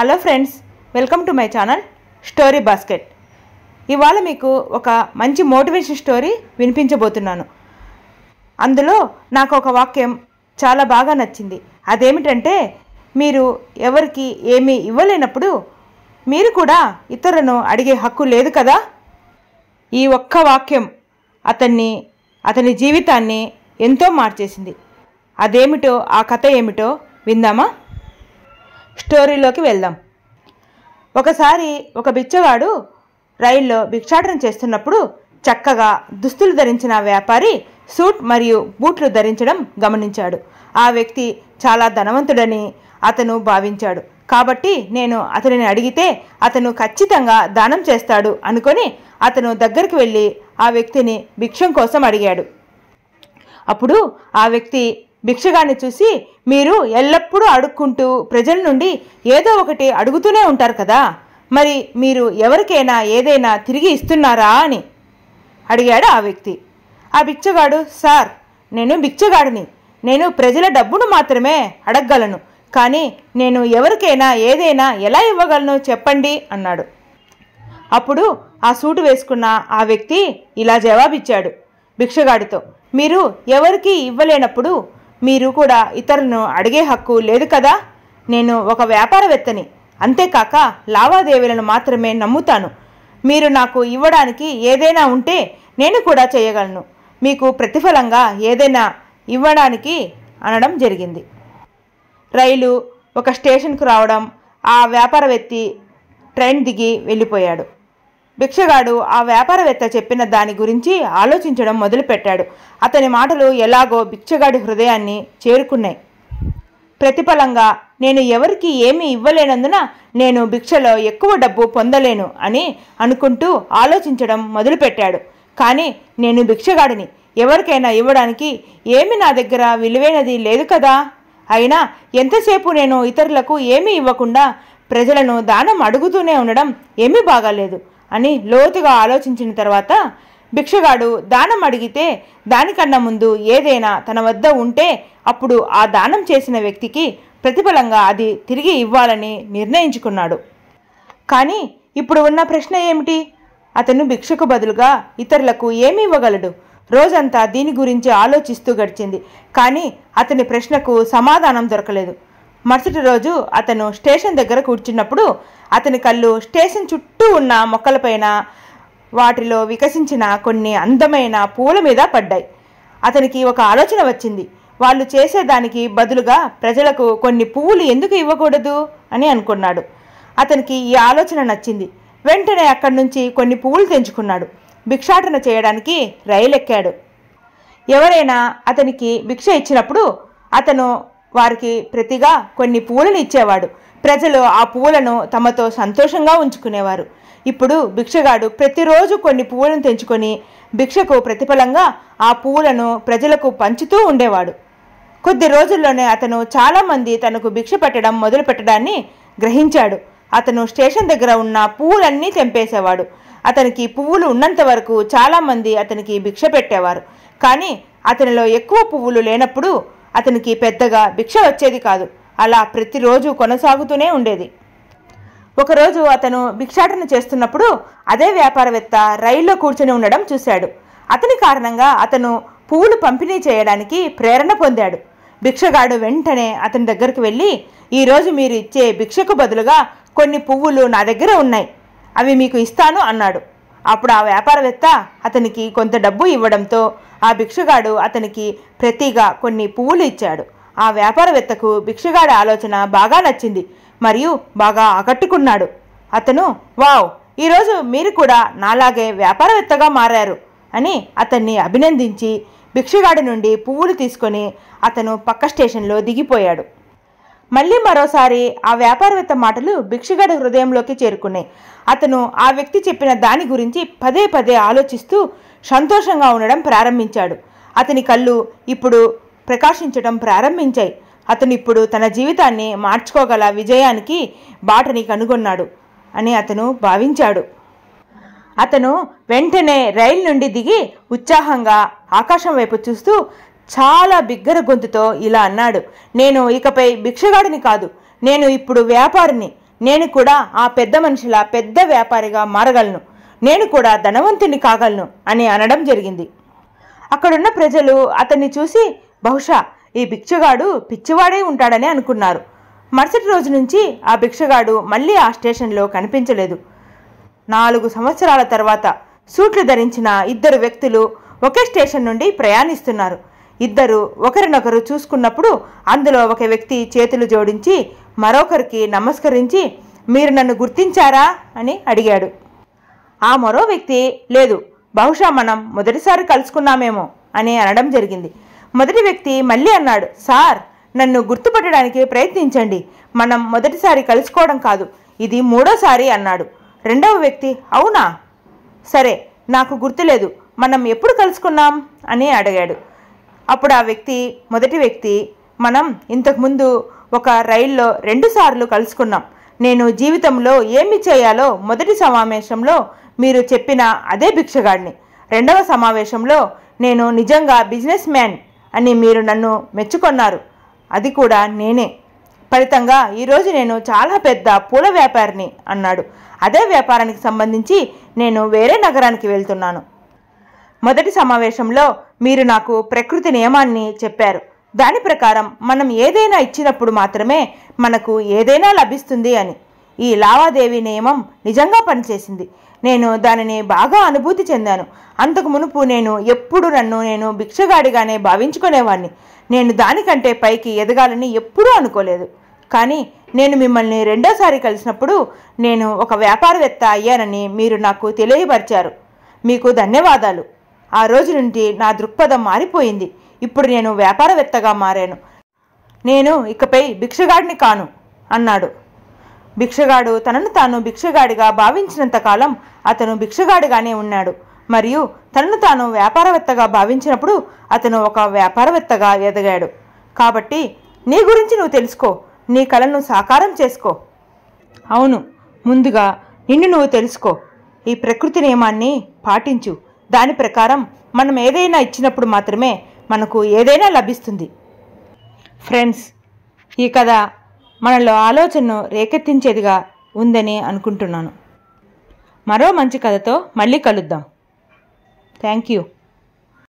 hello friends welcome to my channel story basket ఇవాళ మీకు ఒక మంచి మోటివేషన్ స్టోరీ వినిపించబోతున్నాను అందులో నాకు ఒక వాక్యం చాలా బాగా నచ్చింది అదేమిటంటే మీరు ఎవరికి ఏమీ ఇవ్వలేనప్పుడు మీరు కూడా ఇతరులను అడిగే హక్కు లేదు కదా ఈ ఒక్క వాక్యం అతన్ని అతని జీవితాన్ని ఎంతో మార్చేసింది అదేమిటో ఆ కథ ఏమిటో విందామా స్టోరీలోకి వెళ్దాం ఒకసారి ఒక బిచ్చగాడు రైల్లో భిక్షాటన చేస్తున్నప్పుడు చక్కగా దుస్తులు ధరించిన వ్యాపారి సూట్ మరియు బూట్లు ధరించడం గమనించాడు ఆ వ్యక్తి చాలా ధనవంతుడని అతను భావించాడు కాబట్టి నేను అతనిని అడిగితే అతను ఖచ్చితంగా దానం చేస్తాడు అనుకొని అతను దగ్గరికి వెళ్ళి ఆ వ్యక్తిని భిక్షం కోసం అడిగాడు అప్పుడు ఆ వ్యక్తి భిక్షగాన్ని చూసి మీరు ఎల్లప్పుడూ అడుక్కుంటూ ప్రజల నుండి ఏదో ఒకటి అడుగుతూనే ఉంటారు కదా మరి మీరు ఎవరికైనా ఏదైనా తిరిగి ఇస్తున్నారా అని అడిగాడు ఆ వ్యక్తి ఆ భిక్షగాడు సార్ నేను భిక్షగాడిని నేను ప్రజల డబ్బును మాత్రమే అడగగలను కానీ నేను ఎవరికైనా ఏదైనా ఎలా ఇవ్వగలను చెప్పండి అన్నాడు అప్పుడు ఆ సూటు వేసుకున్న ఆ వ్యక్తి ఇలా జవాబిచ్చాడు భిక్షగాడితో మీరు ఎవరికి ఇవ్వలేనప్పుడు మీరు కూడా ఇతరులను అడిగే హక్కు లేదు కదా నేను ఒక వ్యాపారవేత్తని అంతేకాక లావాదేవీలను మాత్రమే నమ్ముతాను మీరు నాకు ఇవ్వడానికి ఏదైనా ఉంటే నేను కూడా చేయగలను మీకు ప్రతిఫలంగా ఏదైనా ఇవ్వడానికి అనడం జరిగింది రైలు ఒక స్టేషన్కు రావడం ఆ వ్యాపారవేత్తి ట్రైన్ దిగి వెళ్ళిపోయాడు భిక్షగాడు ఆ వ్యాపారవేత్త చెప్పిన దాని గురించి ఆలోచించడం మొదలుపెట్టాడు అతని మాటలు ఎలాగో భిక్షగాడి హృదయాన్ని చేరుకున్నాయి ప్రతిఫలంగా నేను ఎవరికి ఏమీ ఇవ్వలేనందున నేను భిక్షలో ఎక్కువ డబ్బు పొందలేను అని అనుకుంటూ ఆలోచించడం మొదలుపెట్టాడు కానీ నేను భిక్షగాడిని ఎవరికైనా ఇవ్వడానికి ఏమి నా దగ్గర విలువైనది లేదు కదా అయినా ఎంతసేపు నేను ఇతరులకు ఏమీ ఇవ్వకుండా ప్రజలను దానం అడుగుతూనే ఉండడం ఏమీ బాగాలేదు అని లోతుగా ఆలోచించిన తర్వాత భిక్షగాడు దానం అడిగితే దానికన్నా ముందు ఏదైనా తన వద్ద ఉంటే అప్పుడు ఆ దానం చేసిన వ్యక్తికి ప్రతిఫలంగా అది తిరిగి ఇవ్వాలని నిర్ణయించుకున్నాడు కానీ ఇప్పుడు ఉన్న ప్రశ్న ఏమిటి అతను భిక్షకు బదులుగా ఇతరులకు ఏమి ఇవ్వగలడు రోజంతా దీని గురించి ఆలోచిస్తూ గడిచింది కానీ అతని ప్రశ్నకు సమాధానం దొరకలేదు మరుసటి రోజు అతను స్టేషన్ దగ్గర కూర్చున్నప్పుడు అతని కళ్ళు స్టేషన్ చుట్టూ ఉన్న మొక్కలపైన వాటిలో వికసించిన కొన్ని అందమైన పూల మీద పడ్డాయి అతనికి ఒక ఆలోచన వచ్చింది వాళ్ళు చేసేదానికి బదులుగా ప్రజలకు కొన్ని పువ్వులు ఎందుకు ఇవ్వకూడదు అని అనుకున్నాడు అతనికి ఈ ఆలోచన నచ్చింది వెంటనే అక్కడి నుంచి కొన్ని పువ్వులు తెంచుకున్నాడు భిక్షాటన చేయడానికి రైలు ఎక్కాడు ఎవరైనా అతనికి భిక్ష ఇచ్చినప్పుడు అతను వారికి ప్రతిగా కొన్ని పూలను ఇచ్చేవాడు ప్రజలు ఆ పూలను తమతో సంతోషంగా ఉంచుకునేవారు ఇప్పుడు భిక్షగాడు ప్రతిరోజు కొన్ని పూలను తెంచుకొని భిక్షకు ప్రతిఫలంగా ఆ పూలను ప్రజలకు పంచుతూ ఉండేవాడు కొద్ది రోజుల్లోనే అతను చాలామంది తనకు భిక్ష పెట్టడం మొదలు పెట్టడాన్ని గ్రహించాడు అతను స్టేషన్ దగ్గర ఉన్న పువ్వులన్నీ తెంపేసేవాడు అతనికి పువ్వులు ఉన్నంత వరకు చాలామంది అతనికి భిక్ష పెట్టేవారు కానీ అతనిలో ఎక్కువ పువ్వులు లేనప్పుడు అతనికి పెద్దగా భిక్ష వచ్చేది కాదు అలా ప్రతిరోజు కొనసాగుతూనే ఉండేది ఒకరోజు అతను భిక్షాటన చేస్తున్నప్పుడు అదే వ్యాపారవేత్త రైల్లో కూర్చొని ఉండడం చూశాడు అతని కారణంగా అతను పువ్వులు పంపిణీ చేయడానికి ప్రేరణ పొందాడు భిక్షగాడు వెంటనే అతని దగ్గరికి వెళ్ళి ఈరోజు మీరు ఇచ్చే భిక్షకు బదులుగా కొన్ని పువ్వులు నా దగ్గర ఉన్నాయి అవి మీకు ఇస్తాను అన్నాడు అప్పుడు ఆ వ్యాపారవేత్త అతనికి కొంత డబ్బు ఇవ్వడంతో ఆ భిక్షగాడు అతనికి ప్రతిగా కొన్ని పువ్వులు ఇచ్చాడు ఆ వ్యాపారవేత్తకు భిక్షగాడి ఆలోచన బాగా నచ్చింది మరియు బాగా ఆకట్టుకున్నాడు అతను వావ్ ఈరోజు మీరు కూడా నాలాగే వ్యాపారవేత్తగా మారారు అని అతన్ని అభినందించి భిక్షగాడి నుండి పువ్వులు తీసుకొని అతను పక్క స్టేషన్లో దిగిపోయాడు మళ్ళీ మరోసారి ఆ వ్యాపారవేత్త మాటలు భిక్షగాడి హృదయంలోకి చేరుకున్నాయి అతను ఆ వ్యక్తి చెప్పిన దాని గురించి పదే పదే ఆలోచిస్తూ సంతోషంగా ఉండడం ప్రారంభించాడు అతని కళ్ళు ఇప్పుడు ప్రకాశించడం ప్రారంభించాయి అతను ఇప్పుడు తన జీవితాన్ని మార్చుకోగల విజయానికి బాటని కనుగొన్నాడు అని అతను భావించాడు అతను వెంటనే రైలు నుండి దిగి ఉత్సాహంగా ఆకాశం వైపు చూస్తూ చాలా బిగ్గర గొంతుతో ఇలా అన్నాడు నేను ఇకపై భిక్షగాడిని కాదు నేను ఇప్పుడు వ్యాపారిని నేను కూడా ఆ పెద్ద మనిషిలా పెద్ద వ్యాపారిగా మారగలను నేను కూడా ధనవంతుని కాగలను అని అనడం జరిగింది అక్కడున్న ప్రజలు అతన్ని చూసి బహుశా ఈ భిక్షగాడు పిచ్చివాడే ఉంటాడని అనుకున్నారు మరుసటి రోజు నుంచి ఆ భిక్షగాడు మళ్ళీ ఆ స్టేషన్లో కనిపించలేదు నాలుగు సంవత్సరాల తర్వాత సూట్లు ధరించిన ఇద్దరు వ్యక్తులు ఒకే స్టేషన్ నుండి ప్రయాణిస్తున్నారు ఇద్దరు ఒకరినొకరు చూసుకున్నప్పుడు అందులో ఒక వ్యక్తి చేతులు జోడించి మరొకరికి నమస్కరించి మీరు నన్ను గుర్తించారా అని అడిగాడు ఆ మరో వ్యక్తి లేదు బహుశా మనం మొదటిసారి కలుసుకున్నామేమో అని అనడం జరిగింది మొదటి వ్యక్తి మళ్ళీ అన్నాడు సార్ నన్ను గుర్తుపట్టడానికి ప్రయత్నించండి మనం మొదటిసారి కలుసుకోవడం కాదు ఇది మూడోసారి అన్నాడు రెండవ వ్యక్తి అవునా సరే నాకు గుర్తులేదు మనం ఎప్పుడు కలుసుకున్నాం అని అడిగాడు అప్పుడు ఆ వ్యక్తి మొదటి వ్యక్తి మనం ఇంతకుముందు ఒక రైల్లో రెండుసార్లు కలుసుకున్నాం నేను జీవితంలో ఏమి చేయాలో మొదటి సమావేశంలో మీరు చెప్పిన అదే భిక్షగాడిని రెండవ సమావేశంలో నేను నిజంగా బిజినెస్ మ్యాన్ అని మీరు నన్ను మెచ్చుకొన్నారు అది కూడా నేనే ఫలితంగా ఈరోజు నేను చాలా పెద్ద పూల వ్యాపారిని అన్నాడు అదే వ్యాపారానికి సంబంధించి నేను వేరే నగరానికి వెళ్తున్నాను మొదటి సమావేశంలో మీరు నాకు ప్రకృతి నియమాన్ని చెప్పారు దాని ప్రకారం మనం ఏదైనా ఇచ్చినప్పుడు మాత్రమే మనకు ఏదైనా లభిస్తుంది అని ఈ లావాదేవీ నియమం నిజంగా పనిచేసింది నేను దానిని బాగా అనుభూతి చెందాను అంతకు మునుపు నేను ఎప్పుడు నన్ను నేను భిక్షగాడిగానే భావించుకునేవాణ్ణి నేను దానికంటే పైకి ఎదగాలని ఎప్పుడూ అనుకోలేదు కానీ నేను మిమ్మల్ని రెండోసారి కలిసినప్పుడు నేను ఒక వ్యాపారవేత్త అయ్యానని మీరు నాకు తెలియపరిచారు మీకు ధన్యవాదాలు ఆ రోజు నుండి నా దృక్పథం మారిపోయింది ఇప్పుడు నేను వ్యాపారవేత్తగా మారాను నేను ఇకపై భిక్షగాడిని కాను అన్నాడు భిక్షగాడు తనను తాను భిక్షగాడిగా భావించినంతకాలం అతను భిక్షగాడిగానే ఉన్నాడు మరియు తనను తాను వ్యాపారవేత్తగా భావించినప్పుడు అతను ఒక వ్యాపారవేత్తగా ఎదగాడు కాబట్టి నీ గురించి నువ్వు తెలుసుకో నీ కళను సాకారం చేసుకో అవును ముందుగా నిన్ను నువ్వు తెలుసుకో ఈ ప్రకృతి నియమాన్ని పాటించు దాని ప్రకారం మనం ఏదైనా ఇచ్చినప్పుడు మాత్రమే మనకు ఏదైనా లభిస్తుంది ఫ్రెండ్స్ ఈ కథ మనలో ఆలోచనను రేకెత్తించేదిగా ఉందని అనుకుంటున్నాను మరో మంచి కథతో మళ్ళీ కలుద్దాం థ్యాంక్ యూ